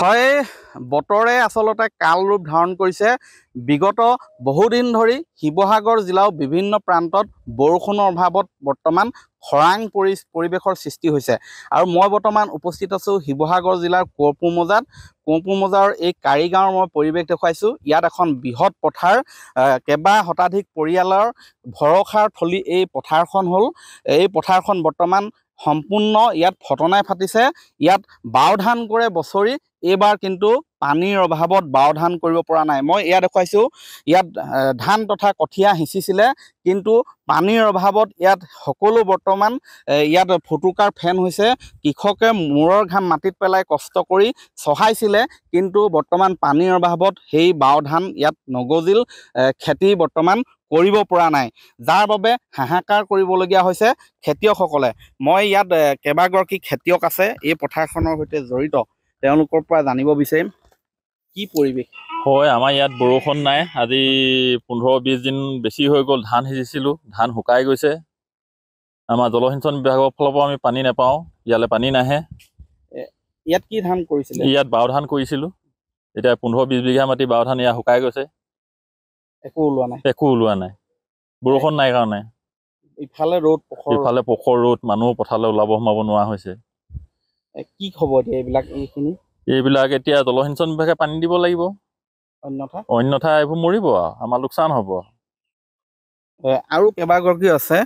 হয় বতৰে আচলতে কাল ৰূপ ধাৰণ কৰিছে বিগত বহুদিন ধৰি শিৱসাগৰ জিলাও বিভিন্ন প্ৰান্তত বৰষুণৰ অভাৱত বৰ্তমান খৰাং পৰি পৰিৱেশৰ সৃষ্টি হৈছে আৰু মই বৰ্তমান উপস্থিত আছোঁ শিৱসাগৰ জিলাৰ কোঁপু মজাত কোঁপু মজাৰ এই কাৰিগাঁৱৰ মই পৰিৱেশ দেখুৱাইছোঁ ইয়াত এখন বৃহৎ পথাৰ কেইবা শতাধিক পৰিয়ালৰ ভৰসাৰ থলী এই পথাৰখন হ'ল এই পথাৰখন বৰ্তমান সম্পূৰ্ণ ইয়াত ফটনাই ফাটিছে ইয়াত বাও ধান কৰে বছৰি এইবাৰ কিন্তু পানীৰ অভাৱত বাও ধান কৰিব পৰা নাই মই ইয়াত দেখুৱাইছোঁ ইয়াত ধান তথা কঠীয়া সিঁচিছিলে কিন্তু পানীৰ অভাৱত ইয়াত সকলো বৰ্তমান ইয়াত ফুটুকাৰ ফেন হৈছে কৃষকে মূৰৰ ঘাম মাটিত পেলাই কষ্ট কৰি চহাইছিলে কিন্তু বৰ্তমান পানীৰ অভাৱত সেই বাও ধান ইয়াত নগজিল খেতি বৰ্তমান কৰিব পৰা নাই যাৰ বাবে হাহাকাৰ কৰিবলগীয়া হৈছে খেতিয়কসকলে মই ইয়াত কেইবাগৰাকী খেতিয়ক আছে এই পথাৰখনৰ সৈতে জড়িত তেওঁলোকৰ পৰা জানিব বিচাৰিম কি পৰিৱেশ হয় আমাৰ ইয়াত বৰষুণ নাই আজি পোন্ধৰ বিছ দিন বেছি হৈ গ'ল ধান সিঁচিছিলোঁ ধান শুকাই গৈছে আমাৰ জলসিঞ্চন বিভাগৰ ফালৰ পৰা আমি পানী নাপাওঁ ইয়ালৈ পানী নাহে ইয়াত কি ধান কৰিছিলে ইয়াত বাও ধান কৰিছিলোঁ এতিয়া পোন্ধৰ বিছ বিঘা মাটি বাও ধান ইয়াত শুকাই গৈছে একো ওলোৱা নাই একো ওলোৱা নাই বৰষুণ নাই কাৰণে ইফালে ৰ'দ ইফালে পোখৰ ৰ'দ মানুহ পথাৰলৈ ওলাব সোমাব নোৱাৰা হৈছে কি হব এতিয়া এইবিলাক এইখিনি এইবিলাক এতিয়া জলসিঞ্চন বিভাগে পানী দিব লাগিব অন্যথা অন্যথা এইবোৰ মৰিব আমাৰ লোকচান হব আৰু কেইবাগৰাকী আছে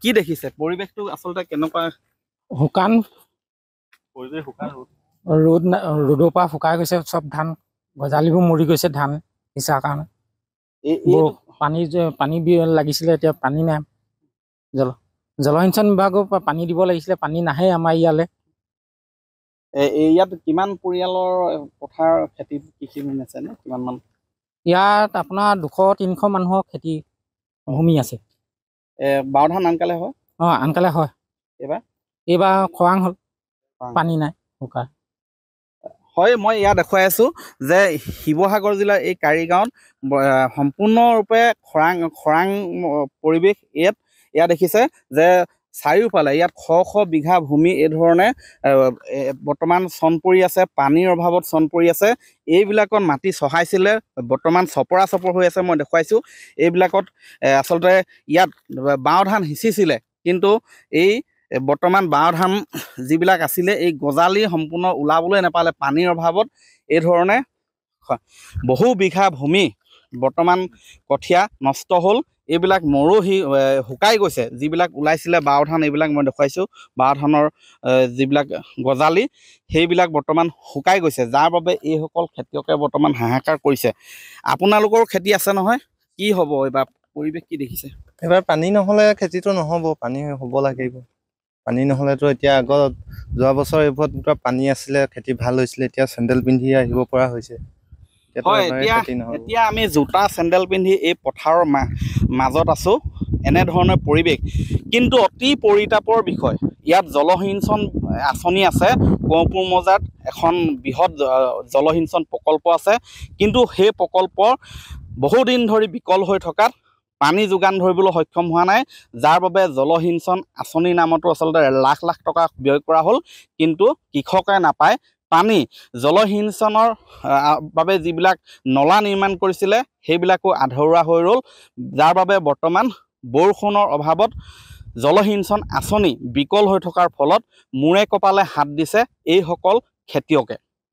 কি দেখিছে পৰিৱেশটো আচলতে কেনেকুৱা শুকান ৰ'দ ৰ'দৰ পৰা শুকাই গৈছে চব ধান গজালিবোৰ মৰি গৈছে ধান সিঁচাৰ কাৰণে পানী পানী লাগিছিলে এতিয়া পানী নাই জল জলসিঞ্চন বিভাগৰ পৰা পানী দিব লাগিছিলে পানী নাহে আমাৰ ইয়ালৈ ইয়াত কিমান পৰিয়ালৰ পথাৰ খেতি কৃষি আছে কিমানমান ইয়াত আপোনাৰ দুশ তিনিশ মানুহৰ খেতি ভূমি আছে বাৰ ধান আনকালে হয় অঁ আনকালে হয় এইবাৰ এইবাৰ খৰাং হ'ল পানী নাই শুকা হয় মই ইয়াত দেখুৱাই আছোঁ যে শিৱসাগৰ জিলাৰ এই কাৰিগাঁৱত সম্পূৰ্ণৰূপে খৰাং খৰাং পৰিৱেশ ইয়াত এয়া দেখিছে যে চাৰিওফালে ইয়াত শ শ বিঘা ভূমি এইধৰণে বৰ্তমান চন পৰি আছে পানীৰ অভাৱত চন পৰি আছে এইবিলাকত মাটি চহাইছিলে বৰ্তমান চপৰা চপৰ হৈ আছে মই দেখুৱাইছোঁ এইবিলাকত আচলতে ইয়াত বাঁও ধান সিঁচিছিলে কিন্তু এই বৰ্তমান বাঁও ধান যিবিলাক আছিলে এই গজালি সম্পূৰ্ণ ওলাবলৈ নাপালে পানীৰ অভাৱত এইধৰণে বহু বিঘা ভূমি বৰ্তমান কঠীয়া নষ্ট হ'ল এইবিলাক মৰহি শুকাই গৈছে যিবিলাক ওলাইছিলে বাও ধান এইবিলাক মই দেখুৱাইছোঁ বাও ধানৰ যিবিলাক গজালি সেইবিলাক বৰ্তমান শুকাই গৈছে যাৰ বাবে এইসকল খেতিয়কে বৰ্তমান হাহাকাৰ কৰিছে আপোনালোকৰো খেতি আছে নহয় কি হ'ব এইবাৰ পৰিৱেশ কি দেখিছে এইবাৰ পানী নহ'লে খেতিটো নহ'ব পানী হ'ব লাগিব পানী নহ'লেতো এতিয়া আগত যোৱা বছৰ এইবোৰত পানী আছিলে খেতি ভাল হৈছিলে এতিয়া চেণ্ডেল পিন্ধি আহিব পৰা হৈছে এতিয়া আমি জোতা চেণ্ডেল পিন্ধি এই পথাৰৰ মাজত আছোঁ এনেধৰণে পৰিৱেশ কিন্তু অতি পৰিতাপৰ বিষয় ইয়াত জলসিঞ্চন আঁচনি আছে কোঁপুৰ মজাত এখন বৃহৎ জলসিঞ্চন প্ৰকল্প আছে কিন্তু সেই প্ৰকল্প বহুদিন ধৰি বিকল হৈ থকাত পানী যোগান ধৰিবলৈ সক্ষম হোৱা নাই যাৰ বাবে জলসিঞ্চন আঁচনিৰ নামতো আচলতে লাখ লাখ টকা ব্যয় কৰা হ'ল কিন্তু কৃষকে নাপায় পানী জলসিঞ্চনৰ বাবে যিবিলাক নলা নিৰ্মাণ কৰিছিলে সেইবিলাকো আধৰুৱা হৈ ৰ'ল যাৰ বাবে বৰ্তমান বৰষুণৰ অভাৱত জলসিঞ্চন আঁচনি বিকল হৈ থকাৰ ফলত মূৰে কপালে হাত দিছে এইসকল খেতিয়কে